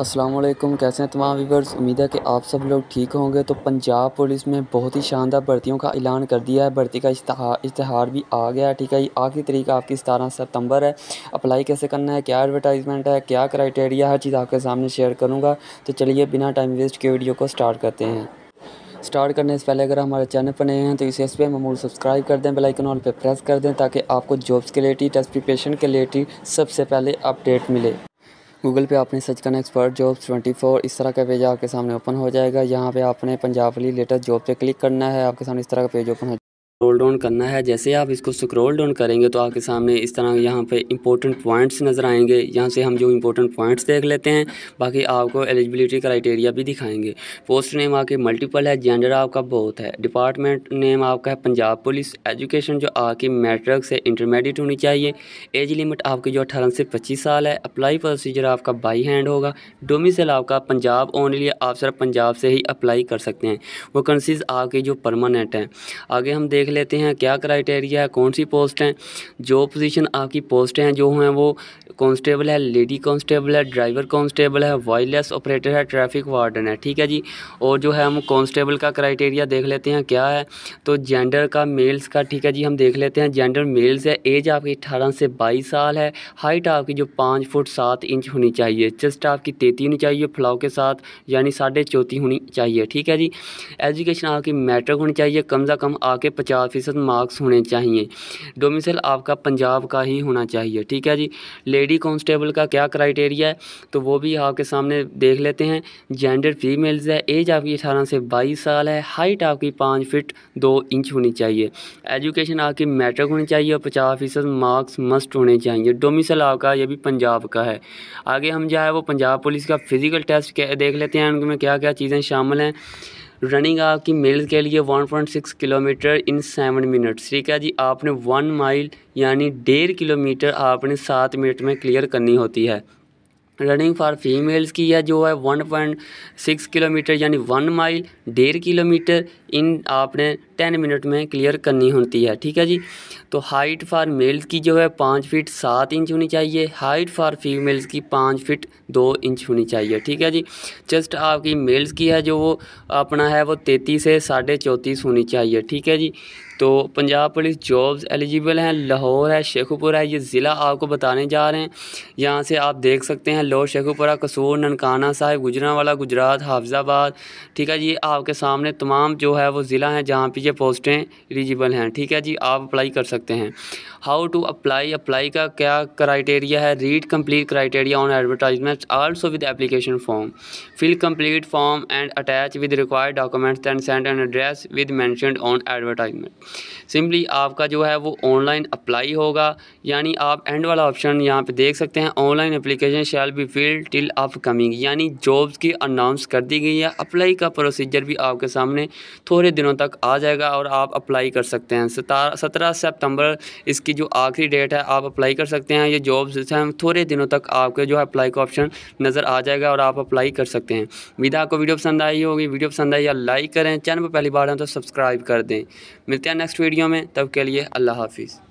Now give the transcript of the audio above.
असलम कैसे हैं तमाम वीवर्स उम्मीद है कि आप सब लोग ठीक होंगे तो पंजाब पुलिस में बहुत ही शानदार भर्तियों का ऐलान कर दिया है भर्ती का इश्तहार भी आ गया है ठीक है ये आखिरी तरीक आपकी सतारह सितंबर है अप्लाई कैसे करना है क्या एडवर्टाइजमेंट है क्या क्राइटेरिया हर चीज़ आपके सामने शेयर करूँगा तो चलिए बिना टाइम वेस्ट के वीडियो को स्टार्ट करते हैं स्टार्ट करने से पहले अगर हमारे चैनल पर नए हैं तो इसे इस पर ममूल सब्सक्राइब कर दें बेलाइकन ऑल पर प्रेस कर दें ताकि आपको जॉब्स के रिलेटेड टेस्ट प्रिपरेशन के रिलेटेड सबसे पहले अपडेट मिले गूगल पे आपने सर्च करना एक्सपर्ट जॉब्स 24 इस तरह का पेज आपके सामने ओपन हो जाएगा यहाँ पे आपने पंजाब वाली लेटेस्ट जॉब पे क्लिक करना है आपके सामने इस तरह का पेज ओपन हो स्क्रोल डाउन करना है जैसे आप इसको स्क्रोल डाउन करेंगे तो आपके सामने इस तरह यहाँ पे इंपॉर्टेंट पॉइंट्स नज़र आएंगे यहाँ से हम जो इंपॉर्टेंट पॉइंट्स देख लेते हैं बाकी आपको एलिजिबिलिटी क्राइटेरिया भी दिखाएंगे पोस्ट नेम आपके मल्टीपल है जेंडर आपका बहुत है डिपार्टमेंट नेम आपका है पंजाब पुलिस एजुकेशन जो आपकी मैट्रिक से इंटरमीडिएट होनी चाहिए एज लिमिट आपकी जो अठारह से पच्चीस साल है अप्लाई प्रोसीजर आपका बाई हैंड होगा डोमिसल आपका पंजाब ओनली आप सिर्फ पंजाब से ही अप्लाई कर सकते हैं कंसीज आपकी जो परमानेंट हैं आगे हम देख देख लेते हैं क्या क्राइटेरिया है कौन सी पोस्ट हैं जो पोजीशन आपकी पोस्ट हैं जो हैं वो कांस्टेबल है लेडी कांस्टेबल है ड्राइवर कांस्टेबल है वायरलेस ऑपरेटर है ट्रैफिक वार्डन है ठीक है जी और जो है हम कांस्टेबल का क्राइटेरिया देख लेते हैं क्या है तो जेंडर का मेल्स का ठीक है जी हम देख लेते हैं जेंडर मेल्स है एज आपकी अठारह से बाईस साल है हाइट आपकी जो पाँच फुट सात इंच होनी चाहिए चेस्ट आपकी तेती होनी चाहिए फ्लाव के साथ यानी साढ़े होनी चाहिए ठीक है जी एजुकेशन आपकी मैट्रिक होनी चाहिए कम से कम आके पचास चार फ़ीसद मार्क्स होने चाहिए डोमिसल आपका पंजाब का ही होना चाहिए ठीक है जी लेडी कॉन्स्टेबल का क्या क्राइटेरिया है तो वो भी आपके सामने देख लेते हैं जेंडर फीमेल्स है एज आपकी अठारह से बाईस साल है हाइट आपकी पाँच फिट दो इंच होनी चाहिए एजुकेशन आपकी मैट्रिक होनी चाहिए और पचास फ़ीसद मार्क्स मस्ट होने चाहिए डोमिसल आपका ये भी पंजाब का है आगे हम जो है वो पंजाब पुलिस का फ़िज़िकल टेस्ट देख लेते हैं उनमें क्या क्या चीज़ें शामिल हैं रनिंग आपकी मेल के लिए 1.6 किलोमीटर इन सेवन मिनट ठीक है जी आपने वन माइल यानी डेढ़ किलोमीटर आपने सात मिनट में क्लियर करनी होती है रनिंग फॉर फीमेल्स की है जो है 1.6 किलोमीटर यानी वन माइल डेढ़ किलोमीटर इन आपने टेन मिनट में क्लियर करनी होती है ठीक है जी तो हाइट फॉर मेल की जो है पाँच फिट सात इंच होनी चाहिए हाइट फॉर फीमेल्स की पाँच फिट दो इंच होनी चाहिए ठीक है जी जस्ट आपकी मेल्स की है जो वो अपना है वो तैतीस से साढ़े चौंतीस होनी चाहिए ठीक है जी तो पंजाब पुलिस जॉब्स एलिजिबल हैं लाहौर है शेखुपुरा है ये ज़िला आपको बताने जा रहे हैं यहाँ से आप देख सकते हैं लाहौर शेखुपुरा कसूर ननकाना साहिब गुजरावाला गुजरात हाफजाबाद ठीक है जी आपके सामने तमाम जो है वो ज़िला हैं जहाँ पर ये पोस्टें एलिजिबल हैं ठीक है जी आप अप्लाई कर सकते हैं हाउ टू अप्लाई अप्लाई का क्या क्राइटेरिया है read complete criteria on advertisement also with application form fill complete form and attach with required documents and send an address with mentioned on advertisement simply आपका जो है वो online apply होगा यानी आप एंड वाला ऑप्शन यहाँ पर देख सकते हैं online application shall be fill till coming यानी जॉब्स की अनाउंस कर दी गई है अप्लाई का प्रोसीजर भी आपके सामने थोड़े दिनों तक आ जाएगा जाएगा और आप अप्लाई कर सकते हैं सत्रह सितंबर इसकी जो आखिरी डेट है आप अप्लाई कर सकते हैं ये जॉब्स हैं थोड़े दिनों तक आपके जो है अप्लाई का ऑप्शन नज़र आ जाएगा और आप अप्लाई कर सकते हैं विदा आपको वीडियो पसंद आई होगी वीडियो पसंद आई या लाइक करें चैनल पर पहली बार हैं तो सब्सक्राइब कर दें मिलते हैं नेक्स्ट वीडियो में तब के लिए अल्लाह हाफिज़